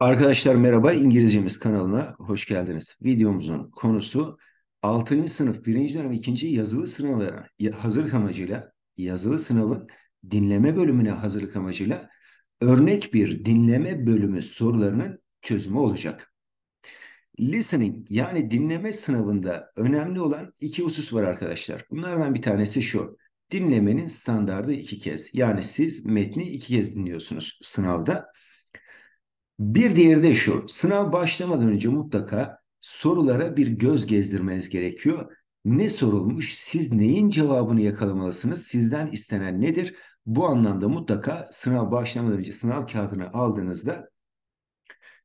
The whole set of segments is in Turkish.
Arkadaşlar merhaba, İngilizcemiz kanalına hoş geldiniz. Videomuzun konusu 6. sınıf 1. dönem 2. yazılı sınavlara hazırlık amacıyla, yazılı sınavın dinleme bölümüne hazırlık amacıyla örnek bir dinleme bölümü sorularının çözümü olacak. Listening yani dinleme sınavında önemli olan iki husus var arkadaşlar. Bunlardan bir tanesi şu. Dinlemenin standardı iki kez. Yani siz metni iki kez dinliyorsunuz sınavda. Bir diğeri de şu. Sınav başlamadan önce mutlaka sorulara bir göz gezdirmeniz gerekiyor. Ne sorulmuş? Siz neyin cevabını yakalamalısınız? Sizden istenen nedir? Bu anlamda mutlaka sınav başlamadan önce sınav kağıdını aldığınızda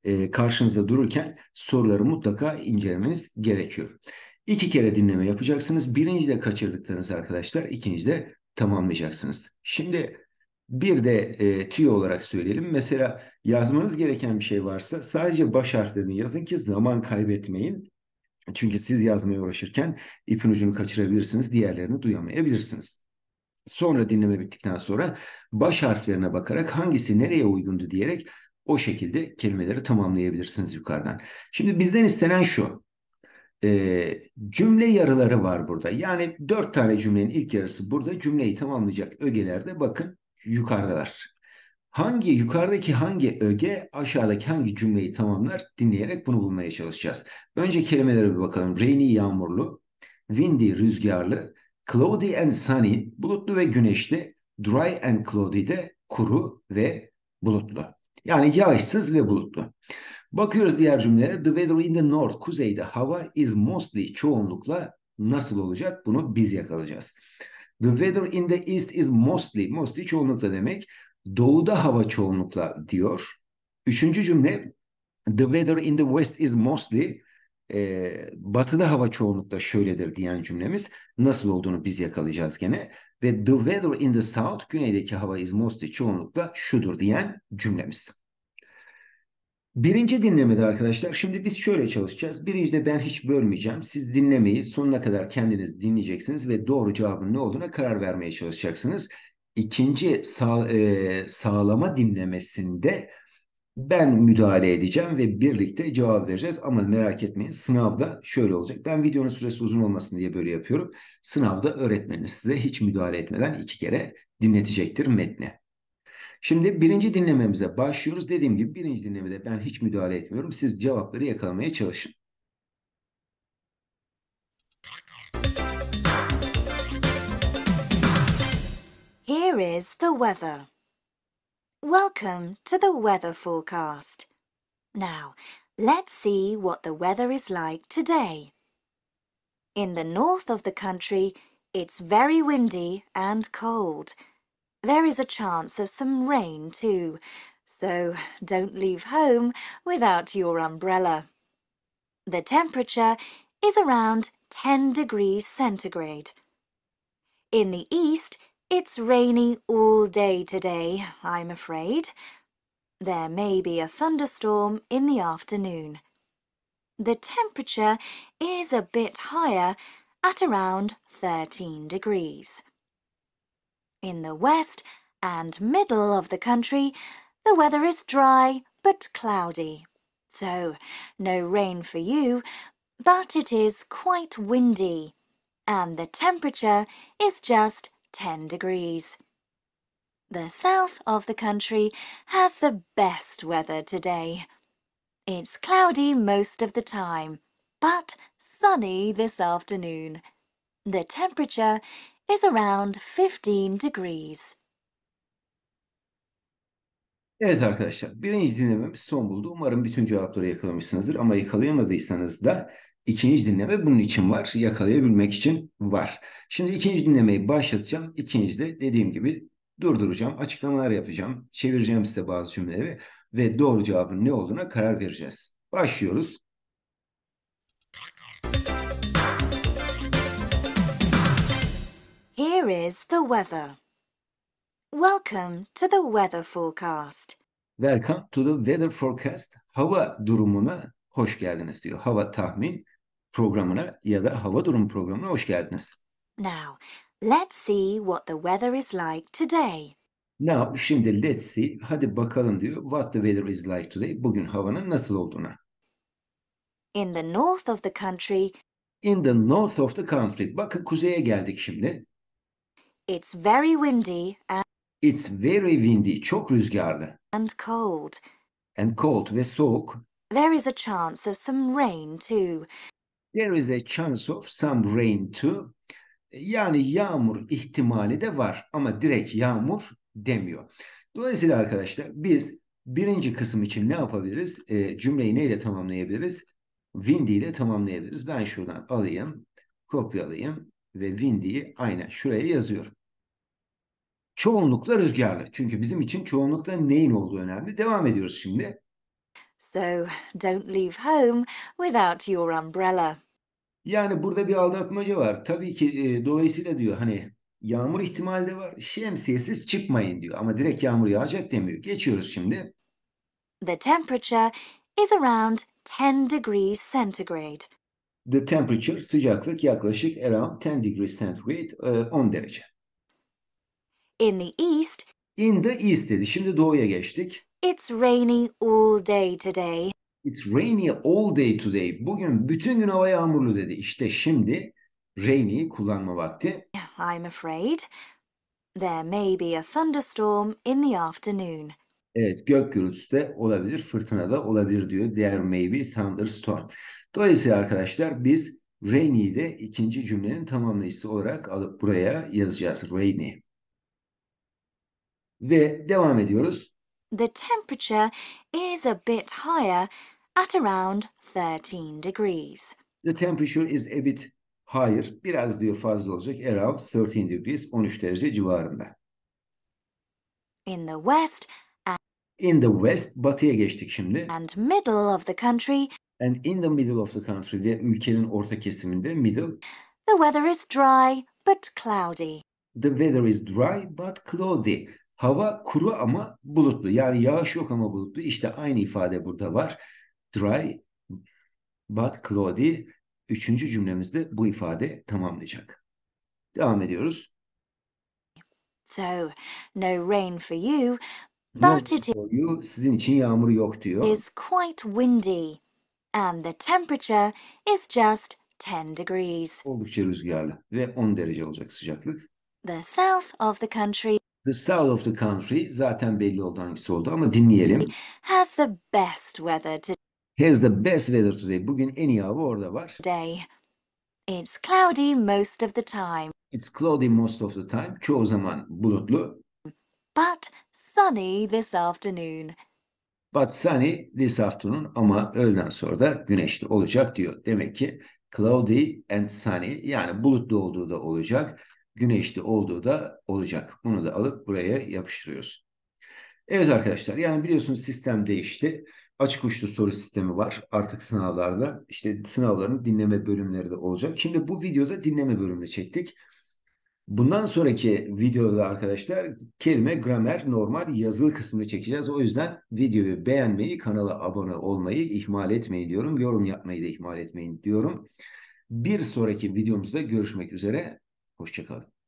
e, karşınızda dururken soruları mutlaka incelemeniz gerekiyor. İki kere dinleme yapacaksınız. Birinci de kaçırdıklarınız arkadaşlar, ikinci de tamamlayacaksınız. Şimdi bir de e, tüy olarak söyleyelim. Mesela yazmanız gereken bir şey varsa sadece baş harflerini yazın ki zaman kaybetmeyin. Çünkü siz yazmaya uğraşırken ipin ucunu kaçırabilirsiniz, diğerlerini duyamayabilirsiniz. Sonra dinleme bittikten sonra baş harflerine bakarak hangisi nereye uygundu diyerek o şekilde kelimeleri tamamlayabilirsiniz yukarıdan. Şimdi bizden istenen şu. E, cümle yarıları var burada. Yani dört tane cümlenin ilk yarısı burada. Cümleyi tamamlayacak ögelerde bakın yukarıdalar. Hangi yukarıdaki hangi öge aşağıdaki hangi cümleyi tamamlar dinleyerek bunu bulmaya çalışacağız. Önce kelimelere bir bakalım. Rainy yağmurlu, windy rüzgarlı, cloudy and sunny bulutlu ve güneşli, dry and cloudy de kuru ve bulutlu. Yani yağışsız ve bulutlu. Bakıyoruz diğer cümlelere. The weather in the north, kuzeyde hava is mostly çoğunlukla nasıl olacak? Bunu biz yakalayacağız. The weather in the east is mostly, mostly çoğunlukla demek. Doğuda hava çoğunlukla diyor. Üçüncü cümle the weather in the west is mostly e, batıda hava çoğunlukla şöyledir diyen cümlemiz nasıl olduğunu biz yakalayacağız gene. Ve the weather in the south güneydeki hava is mostly çoğunlukla şudur diyen cümlemiz. Birinci dinlemede arkadaşlar şimdi biz şöyle çalışacağız. Birincide ben hiç bölmeyeceğim. Siz dinlemeyi sonuna kadar kendiniz dinleyeceksiniz ve doğru cevabın ne olduğuna karar vermeye çalışacaksınız. İkinci sağ, e, sağlama dinlemesinde ben müdahale edeceğim ve birlikte cevap vereceğiz. Ama merak etmeyin sınavda şöyle olacak. Ben videonun süresi uzun olmasın diye böyle yapıyorum. Sınavda öğretmeniniz size hiç müdahale etmeden iki kere dinletecektir metni. Şimdi birinci dinlememize başlıyoruz. Dediğim gibi birinci dinlemede ben hiç müdahale etmiyorum. Siz cevapları yakalamaya çalışın. Here is the weather. Welcome to the weather forecast. Now, let's see what the weather is like today. In the north of the country, it's very windy and cold. There is a chance of some rain too, so don't leave home without your umbrella. The temperature is around 10 degrees centigrade. In the east, it's rainy all day today, I'm afraid. There may be a thunderstorm in the afternoon. The temperature is a bit higher at around 13 degrees. In the west and middle of the country, the weather is dry but cloudy. So, no rain for you, but it is quite windy, and the temperature is just 10 degrees. The south of the country has the best weather today. It's cloudy most of the time, but sunny this afternoon. The temperature is around 15 degrees. Evet arkadaşlar, birinci dinlememiz son buldu. Umarım bütün cevapları yakalamışsınızdır ama yakalayamadıysanız da ikinci dinleme bunun için var, yakalayabilmek için var. Şimdi ikinci dinlemeyi başlatacağım. İkinci de dediğim gibi durduracağım, açıklamalar yapacağım, çevireceğim size bazı cümleleri ve doğru cevabın ne olduğuna karar vereceğiz. Başlıyoruz. Here is the weather. Welcome to the weather forecast. Welcome to the weather forecast. Hava durumuna hoş geldiniz diyor. Hava tahmin programına ya da hava durum programına hoş geldiniz. Now, let's see what the weather is like today. Now, şimdi let's see, hadi bakalım diyor. What the weather is like today, bugün havanın nasıl olduğuna. In the north of the country. In the north of the country. Bakın kuzeye geldik şimdi. It's very windy and It's very windy. Çok rüzgarlı. and cold. And cold ve soğuk. There is a chance of some rain too. There is a chance of some rain too. Yani yağmur ihtimali de var ama direkt yağmur demiyor. Dolayısıyla arkadaşlar biz birinci kısım için ne yapabiliriz? E, cümleyi neyle tamamlayabiliriz? Windy ile tamamlayabiliriz. Ben şuradan alayım, kopyalayayım ve windy'yi aynen şuraya yazıyorum. Çoğunlukla rüzgarlı. Çünkü bizim için çoğunlukla neyin olduğu önemli. Devam ediyoruz şimdi. So don't leave home without your umbrella. Yani burada bir aldatmaca var. Tabii ki e, dolayısıyla diyor hani yağmur ihtimali de var. Şemsiyesiz çıkmayın diyor. Ama direkt yağmur yağacak demiyor. Geçiyoruz şimdi. The temperature is around 10 degrees centigrade. The temperature, sıcaklık yaklaşık around 10 degrees centigrade, 10 e, derece. In the east, in the east dedi. Şimdi doğuya geçtik. It's rainy all day today. It's rainy all day today. Bugün bütün gün hava yağmurlu dedi. İşte şimdi rainy kullanma vakti. I'm afraid there may be a thunderstorm in the afternoon. Evet gök gürültüsü de olabilir, fırtına da olabilir diyor. There may be thunderstorm. Dolayısıyla arkadaşlar biz rainy de ikinci cümlenin tamamlayıcısı olarak alıp buraya yazacağız. Rainy. Ve devam ediyoruz. The temperature is a bit higher at around 13 degrees. The temperature is a bit higher. Biraz diyor fazla olacak. Around 13 degrees 13 derece civarında. In the west, In the west, batıya geçtik şimdi. And middle of the country. And in the middle of the country ve ülkenin orta kesiminde middle. The weather is dry but cloudy. The weather is dry but cloudy. Hava kuru ama bulutlu. Yani yağış yok ama bulutlu. İşte aynı ifade burada var. Dry but cloudy. Üçüncü cümlemizde bu ifade tamamlayacak. Devam ediyoruz. So, no rain for you, That it sizin için yağmur yok diyor. is quite windy and the temperature is just 10 degrees. Oldukça rüzgarlı ve 10 derece olacak sıcaklık. The south of the country The South of the Country zaten belli oldu hangisi oldu ama dinleyelim. has the best weather today. Has the best weather today. Bugün en iyi hava orada var. today. It's cloudy most of the time. It's cloudy most of the time. Çoğu zaman bulutlu but sunny this afternoon. But sunny this afternoon ama öğleden sonra da güneşli olacak diyor. Demek ki cloudy and sunny yani bulutlu olduğu da olacak, güneşli olduğu da olacak. Bunu da alıp buraya yapıştırıyoruz. Evet arkadaşlar yani biliyorsunuz sistem değişti. Açık uçlu soru sistemi var artık sınavlarda. İşte sınavların dinleme bölümleri de olacak. Şimdi bu videoda dinleme bölümünü çektik. Bundan sonraki videoda arkadaşlar kelime, gramer, normal yazılı kısmını çekeceğiz. O yüzden videoyu beğenmeyi, kanala abone olmayı ihmal etmeyi diyorum. Yorum yapmayı da ihmal etmeyin diyorum. Bir sonraki videomuzda görüşmek üzere. Hoşçakalın.